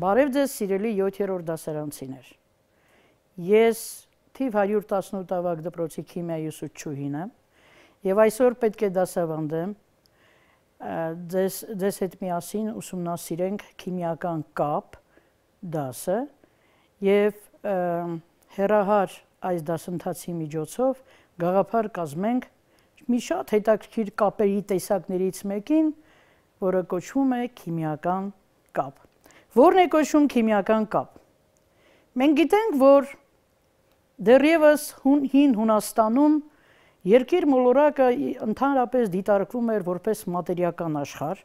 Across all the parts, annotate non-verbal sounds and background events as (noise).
Բարև ձեզ, սիրելի 7-րդ դասարանցիներ։ Ես թիվ 118 ավակ դպրոցի քիմիայի ուսուցչուհին եմ եւ այսօր պետք է դասավանդեմ ձեզ ձեզ հետ միասին ուսումնասիրենք քիմիական կապ դասը եւ հերահար այս դասընթացի միջոցով գաղափար կազմենք մի շատ հետաքրքիր կապերի տեսակներից մեկին, որը կոչվում է քիմիական կապ։ Որն է կոչվում քիմիական կապ։ Մենք գիտենք, որ դեռևս հուն, հին Հունաստանում երկիր մոլորակը ընդհանրապես դիտարկվում էր որպես մատերիական աշխարհ,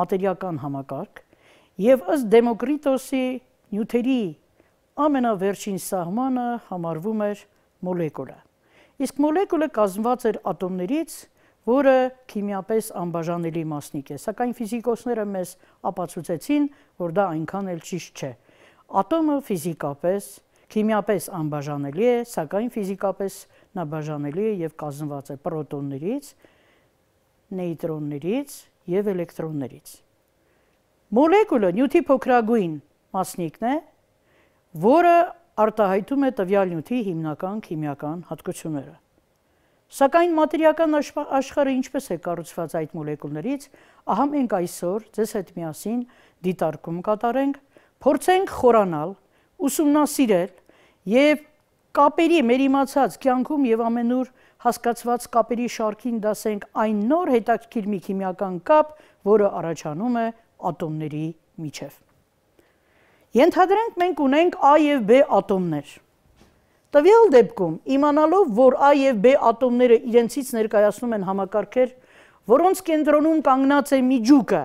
մատերիական համակարգ, եւ ըստ Դեմոկրիտոսի նյութերի ամենավերջին սահմանը համարվում էր մոլեկուլա։ Իսկ մոլեկուլը կազմված էր ատոմներից, որը քիմիապես անբաժանելի մասնիկ է, սակայն ֆիզիկոսները մեզ ապացուցեցին, որ դա այնքան էլ ճիշտ չէ։ Ատոմը ֆիզիկապես, քիմիապես անբաժանելի է, սակայն ֆիզիկապես նա բաժանելի է եւ կազմված է պրոտոններից, նեյտրոններից եւ էլեկտրոններից։ Մոլեկուլը նյութի փոքրագույն մասնիկն է, որը արտահայտում է տվյալ նյութի հիմնական քիմիական հատկությունները։ Սակայն մատերիական աշխարհը ինչպես է կառուցված այդ մոլեկուլներից, ահա մենք այսօր ձեզ հետ միասին դիտարկում կատարենք, փորձենք խորանալ, ուսումնասիրել եւ կապերի մեր իմացած կյանքում եւ ամենուր հասկացված կապերի շարքին դասենք այն նոր հետաքրքիր մի քիմիական կապ, որը առաջանում է ատոմների միջև։ Ենթադրենք մենք ունենք A եւ B ատոմներ։ Տվյալ դեպքում իմանալով, որ A եւ B ատոմները իրենցից ներկայացնում են համակարգեր, որոնց կենտրոնում կանգնած է միջուկը,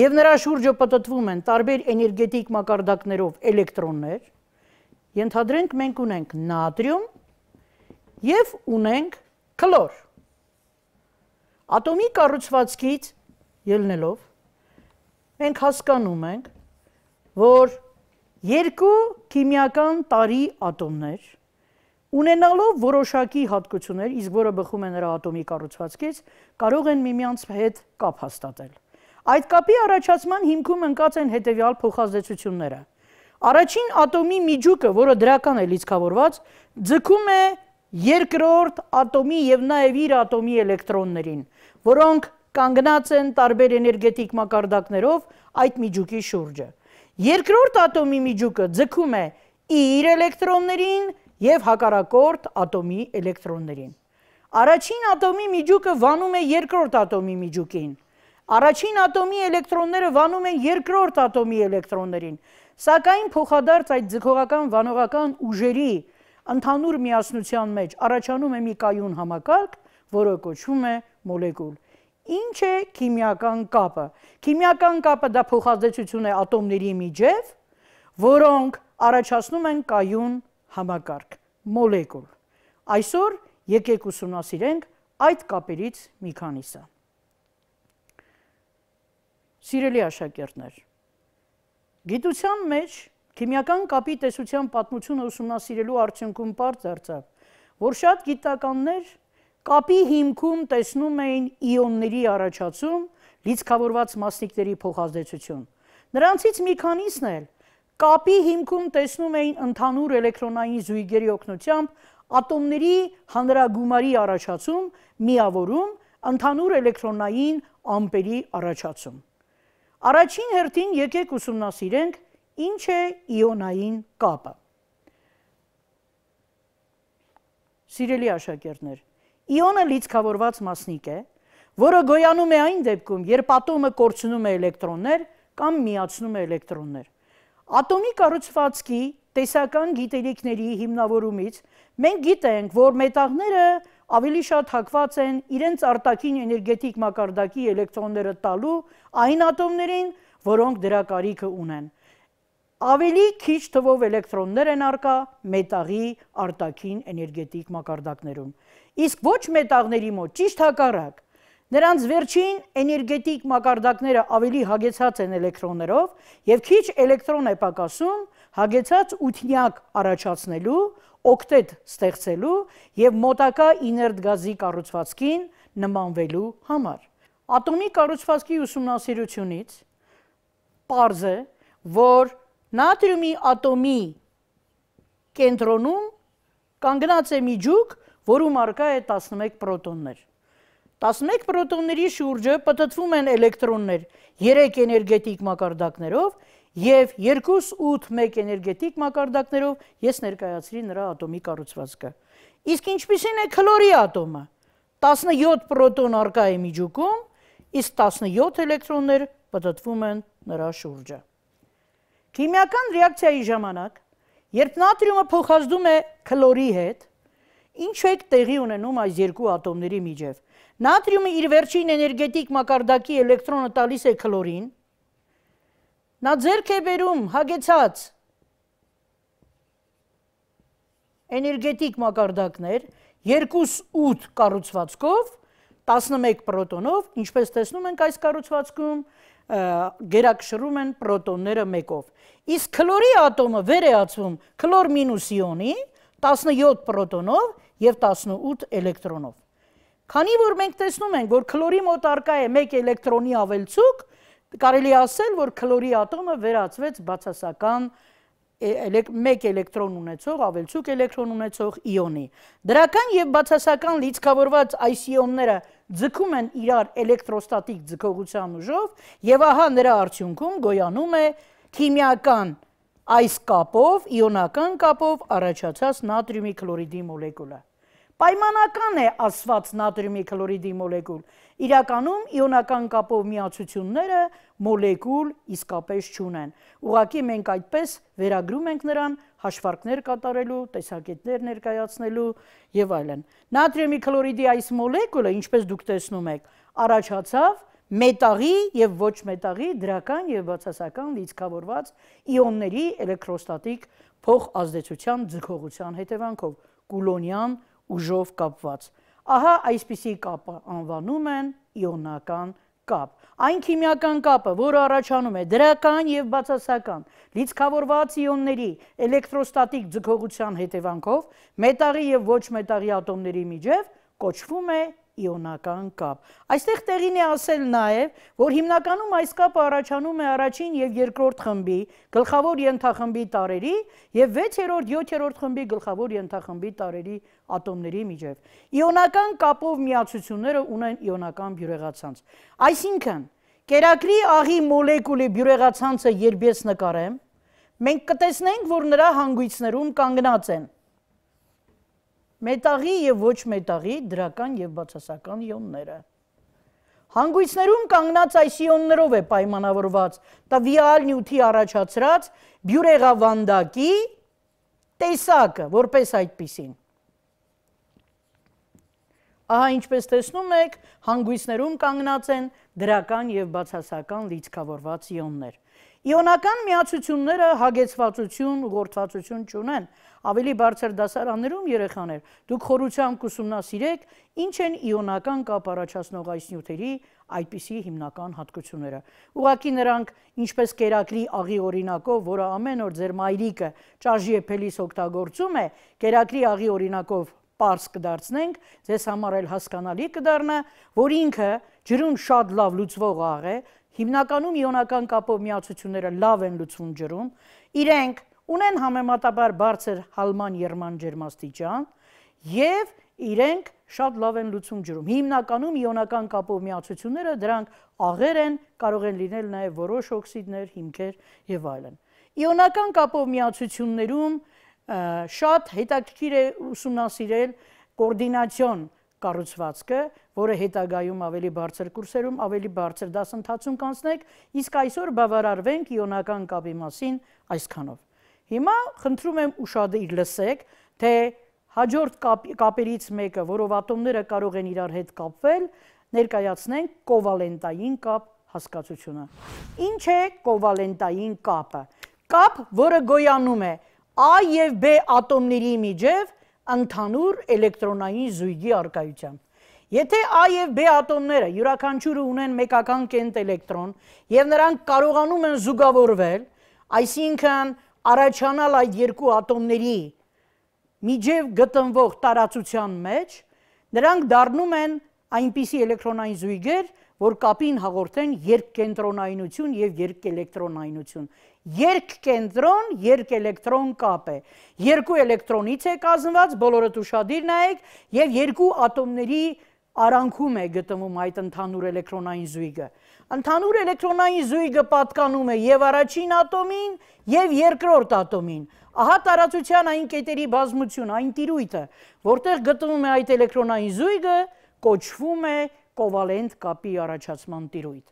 եւ նրա շուրջը պատտվում են տարբեր էներգետիկ մակարդակներով էլեկտրոններ, ենթադրենք մենք ունենք նատրիում եւ ունենք քլոր։ Ատոմի կառուցվածքից ելնելով մենք հասկանում ենք, որ Երկու քիմիական տարի ատոմներ ունենալով որոշակի հատկություններ, իսկ որը բխում է նրա ատոմի կառուցվածքից, կարող են միմյանց հետ կապ հաստատել։ Այդ կապի առաջացման հիմքում ընկած են հետևյալ փոխազդեցությունները։ Առաջին ատոմի միջուկը, որը դրական է լիցքավորված, ձգում է երկրորդ ատոմի եւ նաեւ իր ատոմի էլեկտրոններին, որոնք կանգնած են տարբեր էներգետիկ մակարդակներով այդ միջուկի շուրջը։ Երկրորդ ատոմի միջուկը ձգում է իր էլեկտրոններին եւ հակառակորդ ատոմի էլեկտրոններին։ Առաջին ատոմի միջուկը վանում է երկրորդ ատոմի միջուկին։ Առաջին ատոմի էլեկտրոնները վանում են երկրորդ ատոմի էլեկտրոններին։ Սակայն փոխադարձ այդ ձգողական վանողական ուժերի ընդհանուր միասնության մեջ առաջանում է մի կայուն համակարգ, որը կոչվում է մոլեկուլ։ Ինչ է քիմիական կապը։ Քիմիական կապը դա փոխազդեցություն է ատոմների միջև, որոնք առաջացնում են կայուն համակարգ, մոլեկուլ։ Այսօր եկեք ուսումնասիրենք այդ կապերից մի քանիսը։ Սիրելի աշակերտներ, գիտության մեջ քիմիական կապի տեսության պատմությունը ուսումնասիրելու արդյունքում բարձր դարձավ, որ շատ գիտականներ Կապի հիմքում տեսնում էին իոնների առաջացում, լիցքավորված մասնիկների փոխազդեցություն։ Նրանցից մի քանիսն էլ կապի հիմքում տեսնում էին ընդհանուր էլեկտրոնային զույգերի օգնությամբ ատոմների հանրագումարի առաջացում, միավորում, ընդհանուր էլեկտրոնային ամպերի առաջացում։ Առաջին հերթին եկեք ուսումնասիրենք ինչ է իոնային կապը։ Սիրելի աշակերտներ, Իոնը լիցքավորված մասնիկ է, որը գոյանում է այն դեպքում, երբ ատոմը կորցնում է էլեկտրոններ կամ միացնում է էլեկտրոններ։ Ատոմի կառուցվածքի տեսական գիտելիքների հիմնավորումից մենք գիտենք, որ մետաղները ավելի շատ հակված են իրենց արտաքին էներգետիկ մակարդակի էլեկտրոնները տալու այն ատոմներին, որոնք դրա կարիքը ունեն։ Ավելի քիչ թվով էլեկտրոններ են արկա մետաղի արտաքին էներգետիկ մակարդակներում։ Իսկ ոչ մետաղների մոտ ճիշտ հակառակ։ Նրանց վերջին էներգետիկ մակարդակները ավելի հագեցած են էլեկտրոններով եւ քիչ էլեկտրոն է պակասում հագեցած ութնյակ առաջացնելու, օկտետ ստեղծելու եւ մոտակա իներտ գազի կառուցվածքին նմանվելու համար։ Ատոմի կառուցվածքի ուսումնասիրությունից պարզ է, որ նատրիումի ատոմի կենտրոնում կանգնած է մի ջուկ, որում արկա է 11 պրոտոններ։ 11 պրոտոնների շուրջը պտտվում են էլեկտրոններ 3 էներգետիկ մակարդակներով եւ 2.8.1 էներգետիկ մակարդակներով ես ներկայացրի նրա ատոմի կառուցվածքը։ Իսկ ինչպիսին է քլորի ատոմը։ 17 պրոտոն արկա է միջուկում, իսկ 17 էլեկտրոններ պտտվում են նրա շուրջը։ Քիմիական ռեակցիայի ժամանակ, երբ նատրիումը փոխազդում է քլորի հետ, Ինչ է տեղի ունենում այս երկու ատոմների միջև։ Նատրիումը իր վերջին էներգետիկ մակարդակի էլեկտրոնը տալիս է քլորին։ Նա ձերք է բերում հագեցած էներգետիկ մակարդակներ 2-8 կառուցվածքով 11 պրոտոնով, ինչպես տեսնում ենք այս կառուցվածքում, գերակշռում են պրոտոնները մեկով։ Իսկ քլորի ատոմը վեր է ացվում քլոր մինուս իոնի 17 պրոտոնով եւ 18 էլեկտրոնով։ Քանի որ մենք տեսնում ենք, որ քլորի մոտ արկա է 1 էլեկտրոնի ավելցուկ, կարելի ասել, որ քլորի ատոմը վերածվեց բացասական 1 էլեկտրոն ունեցող, ավելցուկ էլեկտրոն ունեցող իոնի։ Դրական եւ բացասական լիցքավորված այս իոնները ձգում են իրար էլեկտրոստատիկ ձգողության ուժով եւ ահա նրա արդյունքում գոյանում է քիմիական Այս կապով, իոնական կապով առաջացած նատրիումի քլորիդի մոլեկուլը։ Պայմանական է ասված նատրիումի քլորիդի մոլեկուլ։ Իրականում իոնական կապով միացությունները մոլեկուլ իսկապես չունեն։ Ուղղակի մենք այդպես վերագրում ենք նրան հաշվարկներ կատարելու, տեսակետներ ներկայացնելու եւ այլն։ Նատրիումի քլորիդի այս մոլեկուլը, ինչպես դուք տեսնում եք, առաջացավ 1900 մետաղի եւ ոչ մետաղի դրական եւ բացասական լիցքավորված իոնների էլեկտրոստատիկ փոխազդեցության ձգողության հետևանքով կուլոնյան ուժով կապված։ Ահա այսպիսի կապը անվանում են իոնական կապ։ Այն քիմիական կապը, որը առաջանում է դրական եւ բացասական լիցքավորված իոնների էլեկտրոստատիկ ձգողության հետևանքով մետաղի եւ ոչ մետաղի ատոմների միջև կոչվում է իոնական կապ։ Այստեղ տեղին է ասել նաև, որ հիմնականում այս կապը առաջանում է առաջին եւ երկրորդ խմբի, գլխավոր ենթախմբի տարերի եւ 6-րդ, 7-րդ խմբի գլխավոր ենթախմբի տարերի ատոմների միջև։ Իոնական կապով միացությունները ունեն իոնական բյուրեղացանց։ Այսինքն, կերակրի աղի մոլեկուլի բյուրեղացանցը երբ ես նկարեմ, մենք կտեսնենք, որ նրա հանգույցներում կանգնած են մետաղի եւ ոչ մետաղի դրական եւ բացասական իոնները։ Հանգույցներում կանգնած այս իոններով է պայմանավորված տվյալ նյութի առաջացրած բյուրեղավանդակի տեսակը, որպես այդպիսին։ Ահա ինչպես տեսնում եք, հանգույցներում կանգնած են դրական եւ բացասական լիցքավորված իոններ։ Իոնական միացությունները հագեցվածություն, գործվածություն չունեն։ Ավելի բարձր դասարաններում երեխաներ, դուք խորությամբ ուսումնասիրեք, ինչ են իոնական կապ առաջացնող այս նյութերի այդպիսի հիմնական հատկությունները։ Ուղղակի նրանք, ինչպես կերակրի աղի օրինակով, որը ամեն օր ձեր մայրիկը ճաժի եփելիս օգտագործում է, կերակրի աղի օրինակով պարս կդարձնենք, ձեզ համար էլ հասկանալի կդառնա, որ ինքը ջրում շատ լավ լուծվող աղ է, հիմնականում իոնական կապով միացությունները լավ են լուծվում ջրում, իրենք ունեն համեմատաբար բարձր հալման երման ջերմաստիճան եւ իրենք շատ լավ են լուծում ջրում։ Հիմնականում իոնական կապով միացությունները դրանք աղեր են, կարող են լինել նաեւ որոշ օքսիդներ, հիմքեր եւ այլն։ Իոնական կապով միացություններում շատ հետաքրքիր է ուսումնասիրել կոորդինացիոն կառուցվածքը, որը հետագայում ավելի բարձր կուրսերում ավելի բարձր դասընթացում կանցնեք, իսկ այսօր բավարարվենք իոնական կապի մասին այսքանով։ Հիմա խնդրում եմ ուշադիր լսեք, թե հաջորդ կապ, կապերից մեկը, որով ատոմները կարող են իրար հետ կապվել, ներկայացնենք կովալենտային կապ հասկացությունը։ Ինչ է կովալենտային կապը։ Կապ, որը գոյանում է A եւ B ատոմների միջև ընդհանուր էլեկտրոնային զույգի արկայությամբ։ Եթե A եւ B ատոմները յուրաքանչյուրը ունեն մեկական կենտ էլեկտրոն եւ նրանք կարողանում են զուգավորվել, այսինքն առաջանալ այդ երկու ատոմների միջև գտնվող տարածության մեջ, նրանք դառնում են այնպիսի էլեկտրոնային զույգեր, որ կապին հաղորդեն երկկենտրոնայնություն եւ երկէլեկտրոնայնություն երկկենտրոն, երկէլեկտրոն կապ է։ Երկու էլեկտրոնից է կազմված, բոլորը ուշադիր նայեք, եւ երկու ատոմների արանքում է գտնվում այդ ընդհանուր էլեկտրոնային զույգը։ Ընդհանուր էլեկտրոնային զույգը պատկանում է եւ առաջին ատոմին, եւ երկրորդ ատոմին։ Ահա տարածության այն կետերի բազմություն, այն տիրույթը, որտեղ գտնվում է այդ էլեկտրոնային զույգը, կոչվում է կովալենտ կապի առաջացման տիրույթ։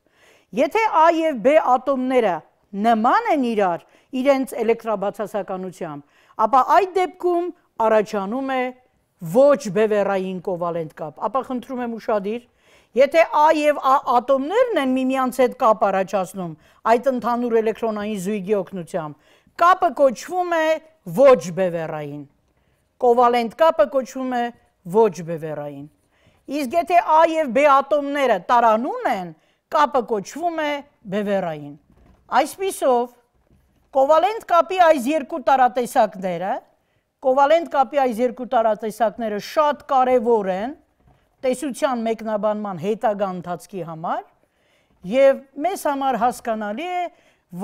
Եթե A եւ B ատոմները նման են իրար իրենց էլեկտրաբացասականությամբ, ապա այդ դեպքում առաջանում է ոչ բևեռային կովալենտ կապ։ Ապա խնդրում եմ ուշադիր, Եթե A եւ A ատոմներն են միմյանց հետ կապ առաջացնում այդ ընդհանուր էլեկտրոնային զույգի օգնությամբ, կապը կոչվում է ոչ բևեռային։ Կովալենտ կապը կոչվում է ոչ բևեռային։ Իսկ եթե A եւ B ատոմները տարանուն են, կապը կոչվում է բևեռային։ Այսպիսով կովալենտ կապի այս երկու տարատեսակները, կովալենտ կապի այս երկու տարատեսակները շատ կարևոր են տեսության մեկնաբանման հետագա ընթացքի համար եւ մեզ համար հասկանալի է,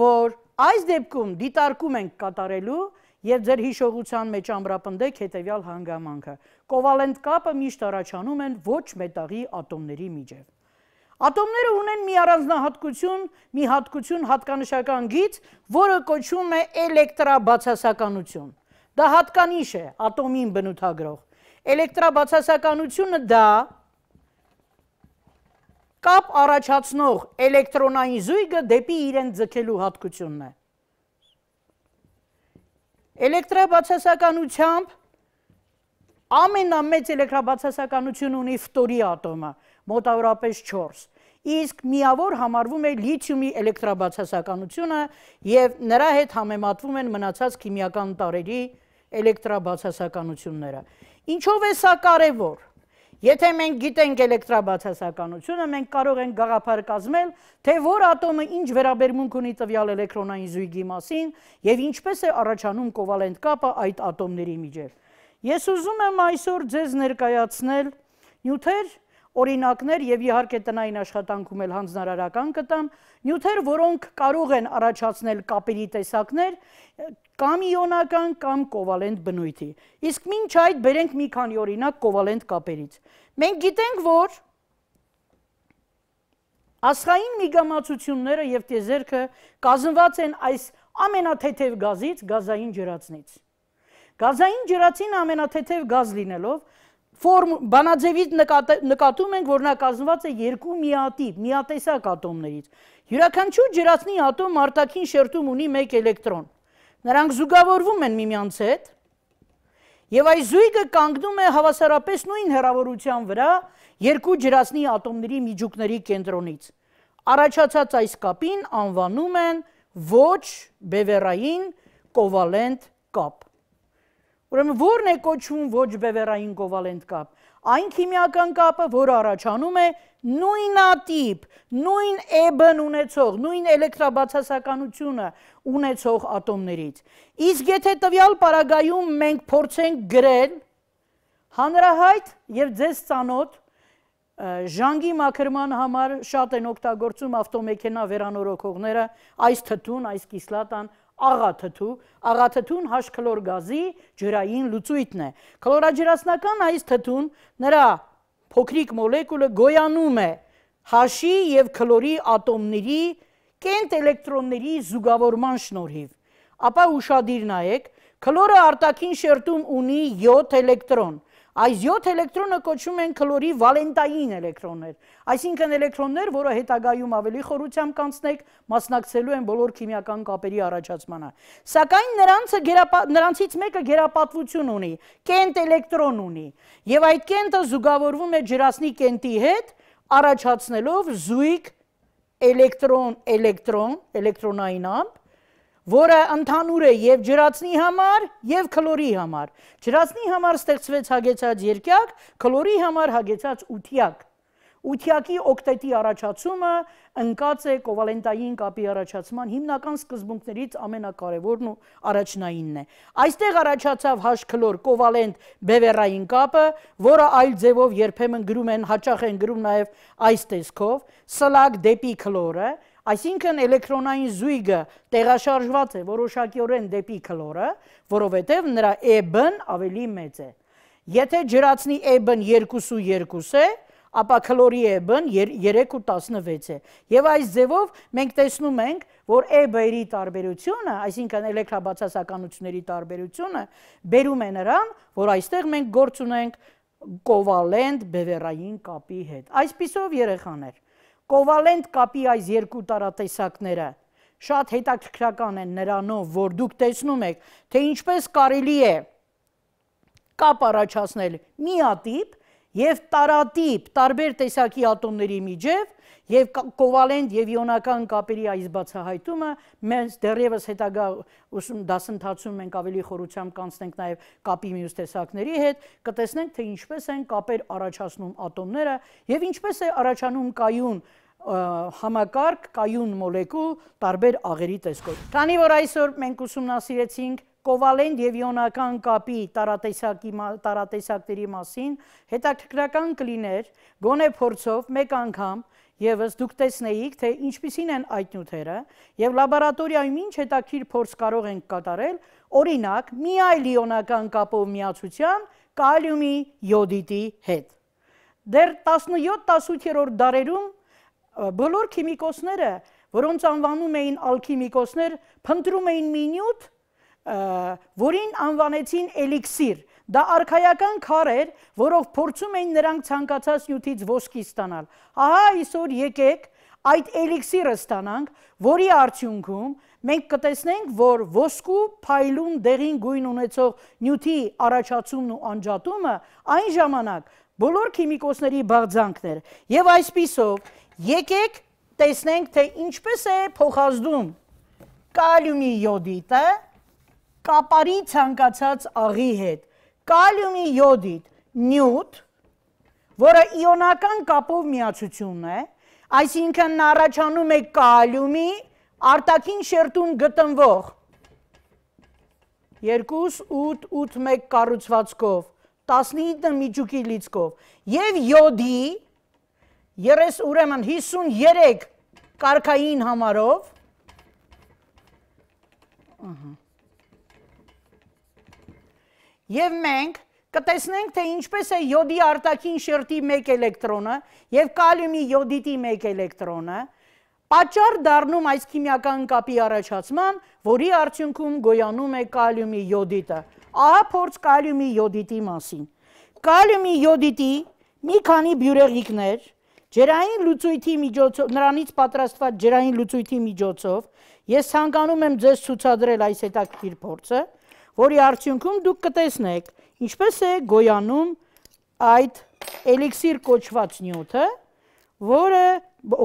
որ այս դեպքում դիտարկում ենք կատարելու եւ ձեր հիշողության մեջ ամրապնդեք հետեւյալ հանգամանքը։ Կովալենտ կապը միշտ առաջանում են ոչ մետաղի ատոմների միջև։ Ատոմները ունեն մի առանձնահատկություն, մի հատկություն հատկանշական գից, որը կոչվում է էլեկտրաբացասականություն։ Դա հատկանիշ է ատոմին բնութագրող։ Էլեկտրաբացասականությունը դա կապ առաջացնող էլեկտրոնային զույգը դեպի իրեն ձգելու հատկությունն է։ Էլեկտրաբացասականությամբ ամենամեծ էլեկտրաբացասականություն ունի ֆտորի ատոմը մոտավորապես 4 իսկ միավոր համարվում է լիթիումի էլեկտրաբացասականությունը եւ նրա հետ համեմատվում են մնացած քիմիական տարերի էլեկտրաբացասականությունները։ Ինչով է սա կարևոր։ Եթե մենք գիտենք էլեկտրաբացասականությունը, մենք կարող ենք գաղափար կազմել, թե որ ատոմը ինչ վերաբերմունք ունի տվյալ էլեկտրոնային զույգի մասին եւ ինչպես է առաջանում կովալենտ կապը այդ ատոմների միջև։ Ես ուզում եմ այսօր ձեզ ներկայացնել նյութեր, օրինակներ եւ իհարկե տնային աշխատանքում էլ հանձնարարական կտամ, նյութեր, որոնք կարող են առաջացնել կապերի տեսակներ կամ իոնական կամ կովալենտ բնույթի։ Իսկ մինչ այդ բերենք մի քանի օրինակ կովալենտ կապերից։ Մենք գիտենք, որ Ասխային միգամացությունները եւ տեզերքը կազմված են այս ամենաթեթև գազից, գազային ջրածնից։ Գազային ջրածինը ամենաթեթև գազ լինելով, ֆորմ բանաձևից նկատ, նկատում ենք, որ նա կազմված է երկու միատիպ, միատեսակ ատոմներից։ Յուրաքանչյուր ջրածնի ատոմ արտաքին շերտում ունի 1 էլեկտրոն։ Նրանք զուգավորվում են միմյանց հետ, եւ այս զույգը կանգնում է հավասարապես նույն հեռավորության վրա երկու ջրածնի ատոմների միջուկների կենտրոնից։ Առաջացած այս կապին անվանում են ոչ բևեռային կովալենտ կապ։ Ուրեմն ո՞րն է կոչվում ոչ բևեռային կովալենտ կապ։ Այն քիմիական կապը, որը առաջանում է նույնատիպ, նույն էբն ունեցող, նույն էլեկտրաբացասականությունը ունեցող ատոմներից։ Իսկ եթե տվյալ պարագայում մենք փորձենք գրել հանրահայտ եւ ձեզ ծանոթ ժանգի մաքրման համար շատ են օգտագործում ավտոմեքենա վերանորոգողները այս թթուն, այս կիսլատան աղաթթու, աղաթթուն հաշքլոր գազի ջրային լուծույթն է։ Քլորաջրասնական այս թթուն նրա փոքրիկ մոլեկուլը գոյանում է հաշի եւ քլորի ատոմների կենտ էլեկտրոնների զուգավորման շնորհիվ։ Ապա ուշադիր նայեք, քլորը արտաքին շերտում ունի 7 էլեկտրոն, Այս 7 էլեկտրոնը կոչվում են քլորի վալենտային էլեկտրոններ, այսինքն էլեկտրոններ, որը հետագայում ավելի խորությամբ կանցնեք, մասնակցելու են բոլոր քիմիական կապերի առաջացմանը։ Սակայն նրանց նրանցից մեկը գերապատվություն ունի, կենտ էլեկտրոն ունի, եւ այդ կենտը զուգավորվում է ջրասնի կենտի հետ, առաջացնելով զույգ էլեկտրոն, էլեկտրոն, էլեկտրոնային ամպ որը ընդհանուր է եւ ջրածնի համար եւ քլորի համար։ Ջրածնի համար ստեղծվեց հագեցած երկյակ, քլորի համար հագեցած ությակ։ Ությակի օկտետի առաջացումը ընկած է կովալենտային կապի առաջացման հիմնական սկզբունքներից ամենակարևորն ու առաջնայինն է։ Այստեղ առաջացավ հաշքլոր կովալենտ բևեռային կապը, որը այլ ձևով երբեմն գրում են հաճախ են գրում նաև այս տեսքով՝ սլակ դեպի քլորը, Այսինքն էլեկտրոնային զույգը տեղաշարժված է որոշակիորեն դեպի քլորը, որովհետև նրա EB-ն ավելի մեծ է։ Եթե ջրածնի EB-ն 2.2 է, ապա քլորի EB-ն 3.16 է։ Եվ այս ձևով մենք տեսնում ենք, որ EB-ի տարբերությունը, այսինքն էլեկտրաբացասականությունների տարբերությունը, բերում է նրան, որ այստեղ մենք գործ ունենք կովալենտ բևեռային կապի հետ։ Այսպիսով երեխաներ, կովալենտ կապի այս երկու տարատեսակները շատ հետաքրքրական են նրանով, որ դուք տեսնում եք, թե ինչպես կարելի է կապ առաջացնել միատիպ եւ տարատիպ տարբեր տեսակի ատոմների միջև եւ կովալենտ եւ իոնական կապերի այս բացահայտումը մենք դեռևս հետագա ուսում դասընթացում մենք ավելի խորությամբ կանցնենք նաեւ կապի մյուս տեսակների հետ կտեսնենք թե ինչպես են կապեր առաջացնում ատոմները եւ ինչպես է առաջանում կայուն համակարգ կայուն մոլեկուլ տարբեր աղերի տեսքով։ Քանի որ այսօր մենք ուսումնասիրեցինք կովալենտ եւ իոնական կապի տարատեսակի տարատեսակների մասին հետաքրքրական կլիներ գոնե փորձով մեկ անգամ Եվս դուք տեսնեիք, թե ինչպիսին են այդ նյութերը եւ լաբորատորիայում ինչ հետաքրքիր փորձ կարող ենք կատարել, օրինակ, մի այլ իոնական կապով միացության կալիումի յոդիդի հետ։ Դեռ 17-18-րդ դարերում բոլոր քիմիկոսները, որոնց անվանում էին ալքիմիկոսներ, փնտրում էին մի նյութ, որին անվանեցին էլիքսիր։ Դա արխայական քար էր, որով փորձում էին նրանք ցանկացած նյութից ոսկի ստանալ։ Ահա այսօր եկեք այդ էլիքսիրը ստանանք, որի արդյունքում մենք կտեսնենք, որ ոսկու փայլուն դեղին գույն ունեցող նյութի առաջացումն ու անջատումը այն ժամանակ բոլոր քիմիկոսների բաղձանքն էր։ Եվ այսписով եկեք տեսնենք, թե ինչպես է փոխազդում կալիումի յոդիտը կապարի ցանկացած աղի հետ։ Կալիումի յոդիդ, նյութ, որը իոնական կապով միացությունն է, այսինքն նա առաջանում է կալիումի արտաքին շերտում գտնվող 2881 կառուցվածքով 19 միջուկի լիցքով եւ յոդի 30 ուրեմն 53 կարկային համարով ըհը Եվ մենք կտեսնենք, թե ինչպես է յոդի արտաքին շերտի 1 էլեկտրոնը եւ կալիումի յոդիտի 1 էլեկտրոնը պատճառ դառնում այս քիմիական կապի առաջացման, որի արդյունքում գոյանում է կալիումի յոդիտը։ Ահա փորձ կալիումի յոդիտի մասին։ Կալիումի յոդիտի մի քանի բյուրեղիկներ ջրային լուծույթի միջոցով, նրանից պատրաստված ջրային լուծույթի միջոցով ես ցանկանում եմ ձեզ ցուցադրել այս հետաքրքիր փորձը որի արդյունքում դուք կտեսնեք, ինչպես է գոյանում այդ էլիքսիր կոչված նյութը, որը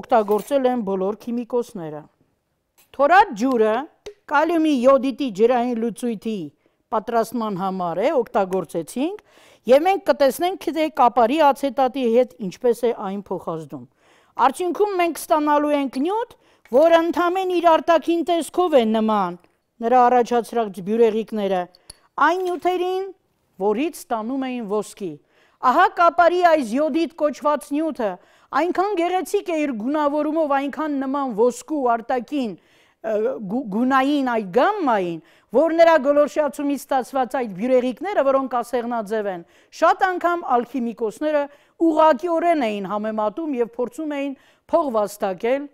օգտագործել են բոլոր քիմիկոսները։ Թորատ ջուրը կալիումի յոդիտի ջրային լուծույթի պատրաստման համար է օգտագործեցինք եւ մենք կտեսնենք թե կապարի ացետատի հետ ինչպես է այն փոխազդում։ Արդյունքում մենք ստանալու ենք նյութ, որ ընդամեն իր արտաքին տեսքով է նման նրա առաջացրած բյուրեղիկները, այն նյութերին, որից ստանում էին ոսկի։ Ահա կապարի այս յոդիտ կոչված նյութը այնքան գեղեցիկ է իր գունավորումով, այնքան նման ոսկու արտակին գունային այդ գամմային, որ նրա գոլորշացումից ստացված այդ բյուրեղիկները, որոնք ասեղնաձև են, շատ անգամ ալխիմիկոսները ուղղակիորեն էին համեմատում եւ փորձում էին փող վաստակել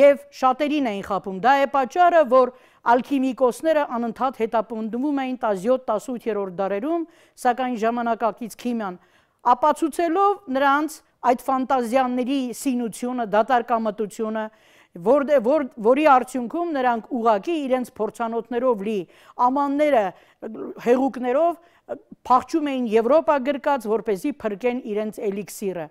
եւ շատերին էին խապում։ Դա է պատճառը, որ Ալքիմիկոսները անընդհատ հետապնդվում էին 17-18-րդ դարերում, սակայն ժամանակակից քիմիան ապացուցելով նրանց այդ ֆանտազիաների սինությունը, դատարկամտությունը, որ, որ, որի արդյունքում նրանք ուղակի իրենց փորձանոթներով լի ամանները հեղուկներով փախչում էին Եվրոպա գրկած, որ เป զի փրկեն իրենց էլիքսիրը։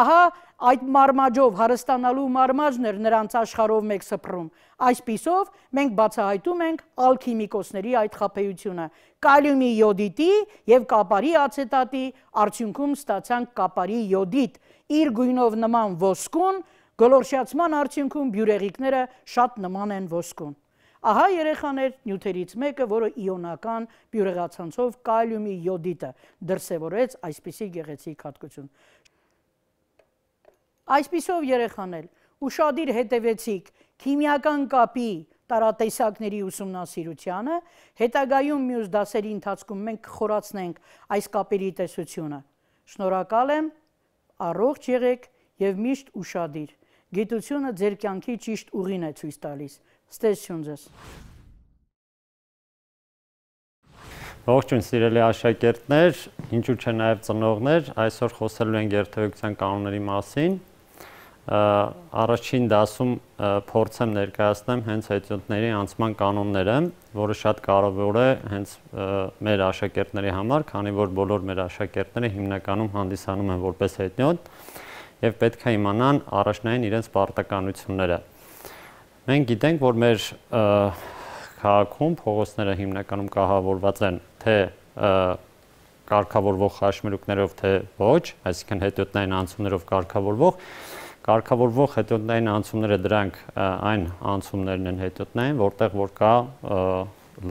Ահա այդ մարմաջով հարստանալու մարմաջն էր նրանց աշխարհով մեկ սփռում։ Այսписով մենք բացահայտում ենք ալքիմիկոսների այդ խափեությունը։ Կալիումի յոդիտի եւ կապարի ացետատի արդյունքում ստացանք կապարի յոդիտ, իր գույնով նման ոսկուն, գոլորշացման արդյունքում բյուրեղիկները շատ նման են ոսկուն։ Ահա երեխաներ նյութերից մեկը, որը իոնական բյուրեղացանցով կալիումի յոդիտը դրսևորեց այսպիսի գեղեցիկ հատկություն։ Այսպիսով երեխաներ, ուրشادիր հետևեցիք քիմիական կապի տարատեսակների ուսումնասիրությանը, հետագայում մյուս դասերի ընթացքում մենք կխորացնենք այս կապերի տեսությունը։ Շնորհակալ եմ, առողջ եղեք եւ միշտ ուրشادիր։ Գիտությունը ձեր կյանքի ճիշտ ուղին է ցույց տալիս։ Ստեցություն ձեզ։ Ողջույն սիրելի աշակերտներ, ինչու՞ չէ նաև ծնողներ, այսօր խոսելու ենք երթևեկության կանոնների մասին։ Առաջին դասում փորձեմ ներկայացնեմ հենց հետիոտների անցման կանոնները, որը շատ կարևոր է հենց մեր աշակերտների համար, քանի որ բոլոր մեր աշակերտները հիմնականում հանդիսանում են որպես հետիոտ եւ պետք է իմանան առաջնային իրենց պարտականությունները։ Մենք գիտենք, որ մեր քաղաքում փողոցները հիմնականում կահավորված են թե կարգավորվող հաշմելուկներով, թե ոչ, այսինքն հետիոտնային անցումներով կարգավորվող կարգավորվող հետիոտնային անցումները դրանք այն անցումներն են հետիոտնային, որտեղ որ կա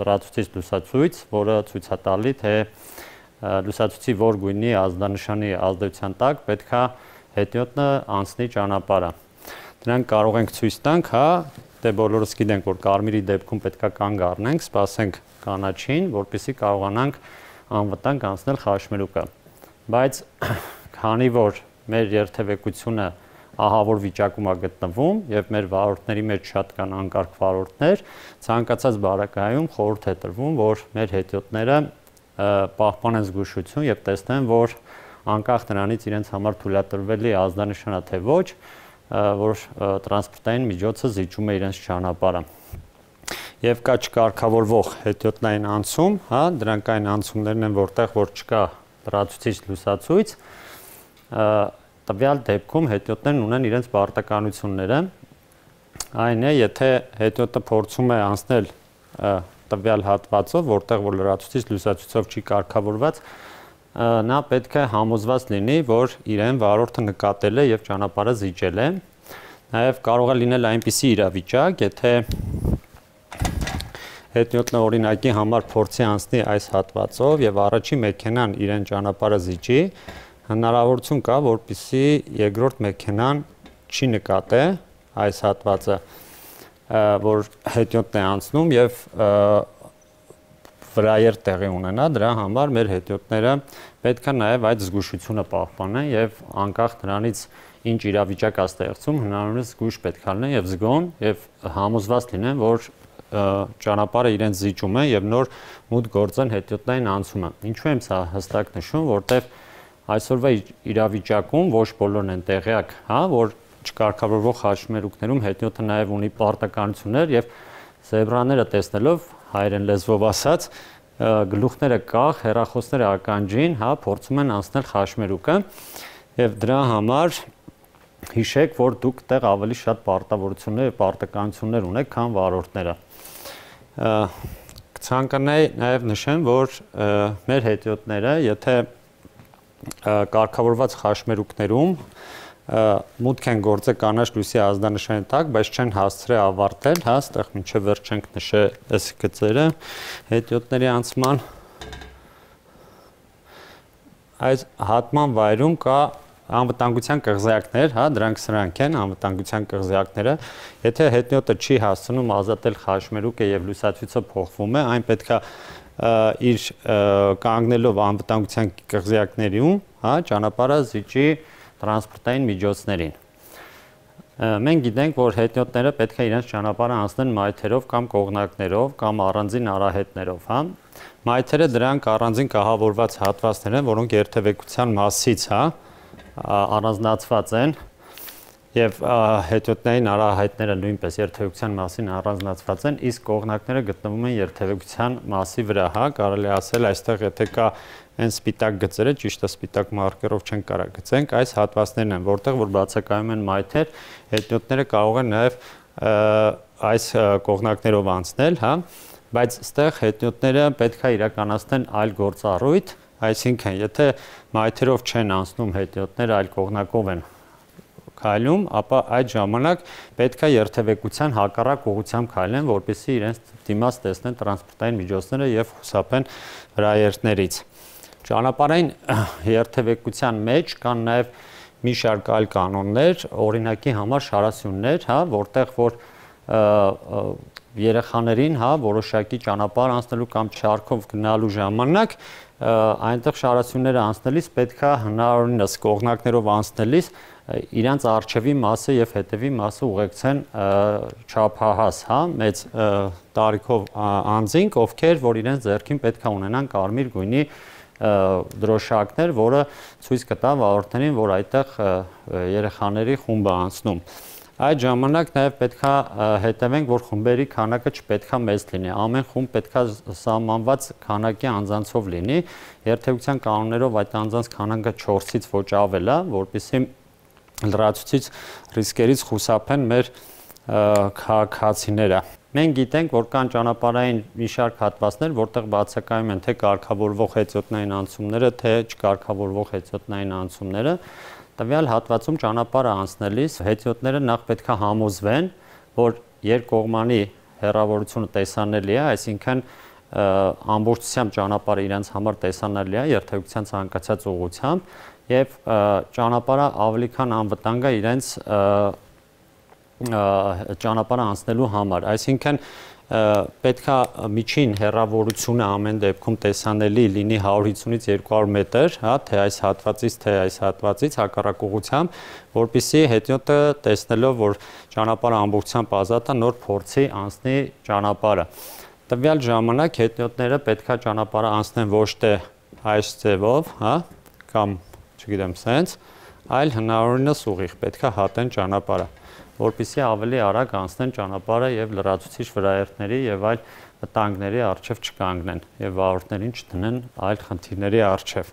լրացուցիչ լուսացույց, որը ցույց է տալի, թե լուսացուցի որ գույնի ազդանշանի ազդեցության տակ պետքա հետիոտնը անցնի ճանապարհը։ Դրանք կարող ենք ցույց տանք, հա, դե բոլորս գիտենք, որ կարմիրի դեպքում պետքա կանգ առնենք, սпасենք կանաչին, որպեսզի կարողանանք անվտանգ անցնել խաչմերուկը։ Բայց (clears throat) քանի որ մեր երթևեկությունը ահավոր վիճակում է գտնվում եւ մեր վարորդների մեջ շատ կան անկարգ վարորդներ, ցանկացած բարակայում խորհուրդ է տրվում, որ մեր հետիոտները պահպանեն զգուշություն եւ տեսնեն, որ անկախ նրանից իրենց համար թույլատրվելի ազդանշանա թե ոչ, որ տրանսպորտային միջոցը զիջում է իրենց ճանապարհը եւ կա չկարգավորվող հետիոտնային անցում, հա, դրանք այն անցումներն են, որտեղ որ չկա լրացուցիչ լուսացույց, տվյալ դեպքում հետիոտներն ունեն իրենց բարդականությունները։ Այն է, եթե հետիոտը փորձում է անցնել տվյալ հատվածով, որտեղ որ լրացուցիչ լուսացույցով չի կարգավորված, նա պետք է համոզված լինի, որ իրեն վարորդը նկատել է եւ ճանապարհը զիջել է։ Նաեւ կարող է լինել այնպիսի իրավիճակ, եթե հետնյութն օրինակի համար փորձի անցնի այս հատվածով եւ առաջի մեքենան իրեն ճանապարհը զիջի, հնարավորություն կա, որpիսի երկրորդ մեքենան չի նկատե այս հատվածը որ հետյոտն է անցնում եւ վրայեր տեղի ունենա, դրա համար մեր հետիոտները պետք է նաև այդ զգուշությունը պահպանեն եւ անկախ նրանից ինչ իրավիճակ է ստեղծում, հնարավորինս զգուշ պետք է լինեն եւ զգոն եւ համոզված լինեն, որ ճանապարհը իրենց զիջում է եւ նոր մուտք գործեն հետիոտներին անցումը։ Ինչու եմ սա հստակ նշում, որտեվ այսօրվա իրավիճակում ոչ բոլորն են տեղյակ, հա, որ չկարգավորվող հաշմերուկներում հետիոտը նաև ունի պարտականություններ եւ զեբրաները տեսնելով հայերեն լեզվով ասած, գլուխները կախ, հերախոսները ականջին, հա, փորձում են անցնել խաշմերուկը եւ դրա համար հիշեք, որ դուք տեղ ավելի շատ պարտավորություններ եւ պարտականություններ ունեք, քան վարորդները։ Ցանկանայի նաեւ նշեմ, որ մեր հետիոտները, եթե կարգավորված խաշմերուկներում մուտք են գործը կանաչ լույսի ազդանշանի տակ, բայց չեն հասցրել ավարտել, հա, այդտեղ մինչև վերջ չենք նշել այս գծերը հետիոտների անցման այս հատման վայրում կա անվտանգության կղզիակներ, հա, դրանք սրանք են անվտանգության կղզիակները։ Եթե հետնյոտը չի հասցնում ազատել խաչմերուկը եւ լուսացույցը փոխվում է, այն պետքա իր կանգնելով անվտանգության կղզիակներում, հա, ճանապարհը զիջի տրանսպորտային միջոցներին։ Մենք գիտենք, որ հետիոտները պետք է իրենց ճանապարհը անցնեն մայթերով կամ կողնակներով կամ առանձին արահետներով, հա։ Մայթերը դրանք առանձին կահավորված հատվածներ են, որոնք երթևեկության մասից, հա, առանձնացված են եւ հետիոտներին արահետները նույնպես երթևեկության մասին առանձնացված են, իսկ կողնակները գտնվում են երթևեկության մասի վրա, հա, կարելի ասել այստեղ եթե կա այն սպիտակ գծերը ճիշտ է սպիտակ մարկերով չեն կարա գծենք, այս հատվածներն են, որտեղ որ բացակայում են մայթեր, հետնյութները կարող են նաև այս կողնակներով անցնել, հա, բայց ստեղ հետնյութները պետք է իրականացնեն այլ գործառույթ, այսինքն եթե մայթերով չեն անցնում հետիոտներ, այլ կողնակով են քայլում, ապա այդ ժամանակ պետք է երթևեկության հակառակ ուղությամբ քայլեն, որպեսզի իրենց դիմաց տեսնեն տրանսպորտային միջոցները եւ խուսափեն վրայերթներից։ Ճանապարհային երթևեկության մեջ կան նաև մի շարք այլ կանոններ, օրինակի համար շարասյուններ, հա, որտեղ որ երեխաներին, հա, որոշակի ճանապարհ անցնելու կամ չարքով գնալու ժամանակ այնտեղ շարասյունները անցնելիս պետքա հնարավորինս կողնակներով անցնելիս իրանց արջևի մասը եւ հետևի մասը ուղեկցեն չափահաս, հա, մեծ տարիքով անձինք, ովքեր որ իրենց ձեռքին պետքա ունենան կարմիր գույնի դրոշակներ, որը ցույց կտա վարորդներին, որ այդտեղ երեխաների խումբը անցնում այդ ժամանակ նաև պետքա հետևենք, որ խմբերի քանակը չպետքա մեծ լինի։ Ամեն խումբ պետքա սահմանված քանակի անձանցով լինի։ Երթեգության կանոններով այդ անձանց քանակը 4-ից ոչ ավել է, որովհետեւ լրացուցիչ ռիսկերից խուսափեն մեր քաղաքացիները։ Մենք գիտենք, որ կան ճանապարհային մի շարք հատվածներ, որտեղ բացակայում են թե կարգավորվող հեծյոտնային անցումները, թե չկարգավորվող հեծյոտնային անցումները։ Տվյալ հատվածում ճանապարհը անցնելիս հեծյոտները նախ պետքա համոզվեն, որ երկկողմանի հեռավորությունը տեսանելի է, այսինքն ամբողջությամբ ճանապարհը իրենց համար տեսանելի է երթևեկության ցանկացած ուղությամբ եւ ճանապարհը ավելի քան անվտանգ է իրենց ճանապարհը անցնելու համար։ Այսինքն պետքա միջին հեռավորությունը ամեն դեպքում տեսանելի լինի 150-ից 200 մետր, հա, թե այս հատվածից, թե այս հատվածից հակառակողությամբ, որբիսի հետյոտը տեսնելով, որ ճանապարհը ամբողջությամբ ազատ է, նոր փորձի անցնի ճանապարհը։ Տվյալ ժամանակ հետյոտները պետքա ճանապարհը անցնեն ոչ թե այս ձևով, հա, կամ չգիտեմ, սենց, այլ հնարավորինս ուղիղ պետքա հատեն ճանապարհը որպիսի ավելի արագ անցնեն ճանապարհը եւ լրացուցիչ վրայերթների եւ այլ վտանգների արժեվ չկանգնեն եւ վարորդներին չդնեն այլ խնդիրների արժեվ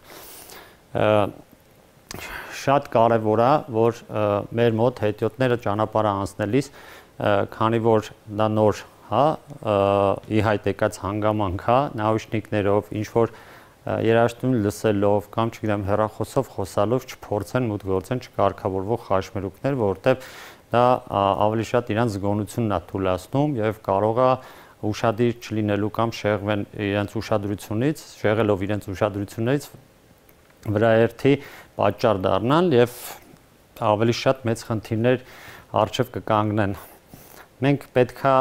շատ կարևոր է որ մեր մոտ հետիոտները ճանապարհը անցնելիս քանի որ դա նոր հա իհայտ եկած հանգամանք հա նաուշնիկներով ինչ որ երաշտուն լսելով կամ չգիտեմ հեռախոսով խոսալով չփորձեն մուտք գործեն չկարգավորվող խաշմերուկներ, որովհետև դա ավելի շատ իրանց զգոնությունն է թույլատնում եւ կարող է ուշադիր չլինելու կամ շեղվեն իրենց ուշադրությունից, շեղելով իրենց ուշադրությունից վրա երթի պատճառ դառնան եւ ավելի շատ մեծ խնդիրներ արժև կկանգնեն։ Մենք պետքա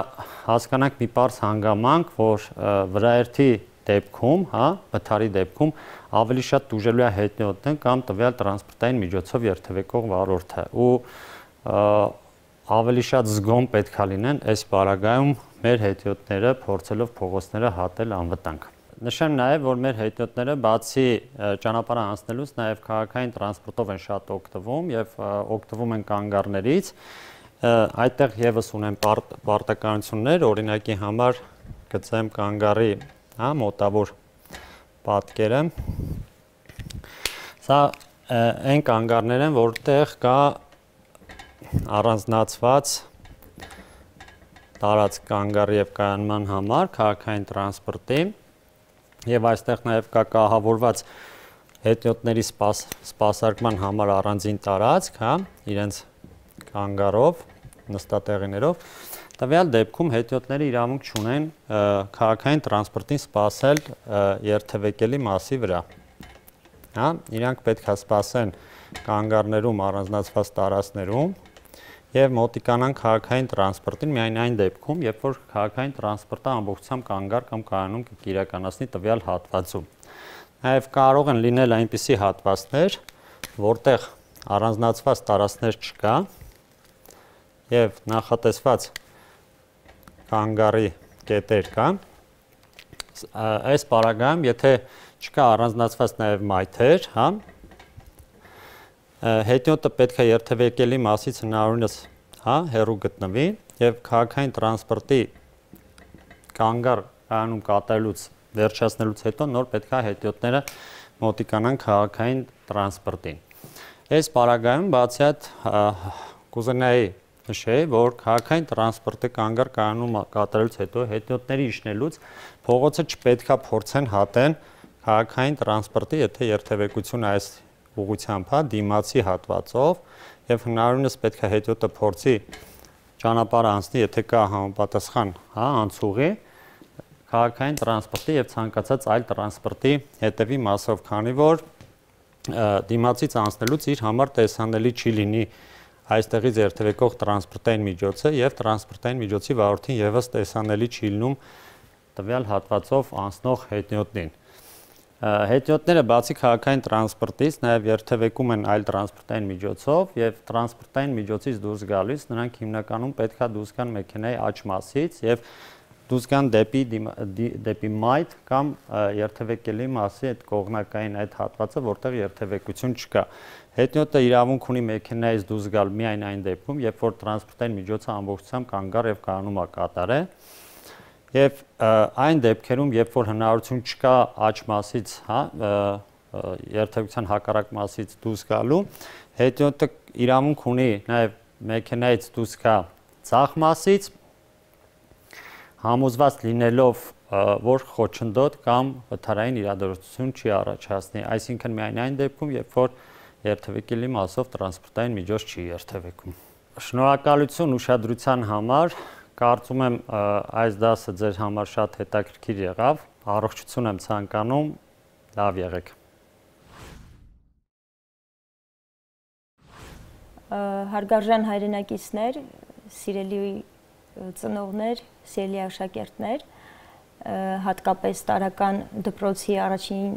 հասկանանք մի բարձ հանգամանք, որ վրաերթի դեպքում, հա, մթարի դեպքում ավելի շատ դուժելու է հետնյոտն կամ տվյալ տրանսպորտային միջոցով երթևեկող վարորդը։ Ու ավելի շատ զգոն պետքա լինեն այս բարագայում մեր հետիոտները փորձելով փողոցները հատել անվտանգ։ Նշեմ նաև, որ մեր հետիոտները բացի ճանապարհը անցնելուց նաև քաղաքային տրանսպորտով են շատ օգտվում եւ օգտվում են կանգառներից։ Այդտեղ եւս ունեն պարտականություններ, օրինակի համար գծեմ կանգառի, հա, մոտավոր պատկերը։ Սա այն կանգառներ են, որտեղ կա առանձնացված տարածք կանգար եւ կայանման համար քաղաքային տրանսպորտի եւ այստեղ նաեւ կա կահավորված հետիոտների սպաս, սպասարկման համար առանձին տարածք, հա, իրենց կանգարով, նստատեղիներով։ Տվյալ դեպքում հետիոտները իրավունք ունեն քաղաքային տրանսպորտին սպասել երթևեկելի մասի վրա։ Հա, իրանք պետք է սպասեն կանգարներում, առանձնացված տարածներում, եւ մոտիկանան քաղաքային տրանսպորտին միայն այն դեպքում, երբ որ քաղաքային տրանսպորտը ամբողջությամբ կանգար կամ կայանում կիրականացնի տվյալ հատվածում։ Նաեւ կարող են լինել այնպիսի հատվածներ, որտեղ առանձնացված տարածքներ չկա եւ նախատեսված կանգարի կետեր կան։ Այս պարագայում, եթե չկա առանձնացված նաեւ մայթեր, հա, հետնյոտը պետք է երթևեկելի մասից հնարավորինս հա հերու գտնվի եւ քաղաքային տրանսպորտի կանգար անում կատարելուց վերջացնելուց հետո նոր պետք է հետիոտները մոտիկանան քաղաքային տրանսպորտին։ Այս պարագայում բացի այդ կուզենայի նշել, որ քաղաքային տրանսպորտի կանգար կանոն կատարելուց հետո հետիոտների իջնելուց փողոցը չպետքա փորձեն հատեն քաղաքային տրանսպորտի, եթե երթևեկություն այս ուղությամբ, հա, դիմացի հատվածով եւ հնարավորինս պետք է հետո տփորձի ճանապարհը անցնի, եթե կա համապատասխան, հա, անցուղի քաղաքային տրանսպորտի եւ ցանկացած այլ տրանսպորտի հետևի մասով, քանի որ դիմացից անցնելուց իր համար տեսանելի չի լինի այստեղից երթևեկող տրանսպորտային միջոցը եւ տրանսպորտային միջոցի վարորդին եւս տեսանելի չի լինում տվյալ հատվածով անցնող հետնյոտնին։ Հետիոտները բացի քաղաքային տրանսպորտից նաև երթևեկում են այլ տրանսպորտային միջոցով եւ տրանսպորտային միջոցից դուրս գալիս նրանք հիմնականում պետքա դուրս գան մեքենայի աջ մասից եւ դուրս գան դեպի դեպի մայթ կամ երթևեկելի մասի այդ կողմնակային այդ հատվածը, որտեղ երթևեկություն չկա։ Հետնյութը իրավունք ունի մեքենայից դուրս գալ միայն այն դեպքում, երբ որ տրանսպորտային միջոցը ամբողջությամբ կանգար եւ կանոնում է կատարել Եվ այն դեպքերում, երբ որ հնարավորություն չկա աճ մասից, հա, երթևության հակառակ մասից դուրս գալու, հետիոտը իրավունք ունի նաև մեքենայից դուրս գա ցախ մասից համոզված լինելով որ խոչընդոտ կամ վթարային իրադարձություն չի առաջացնի, այսինքն միայն այն դեպքում, երբ որ երթևեկելի մասով տրանսպորտային միջոց չի երթևեկում։ Շնորհակալություն ուշադրության համար։ Կարծում եմ այս դասը ձեր համար շատ հետաքրքիր եղավ։ Առողջություն եմ ցանկանում։ Լավ եղեք։ Հարգարժան հայրենակիցներ, սիրելի ծնողներ, սիրելի աշակերտներ, հատկապես տարական դպրոցի առաջին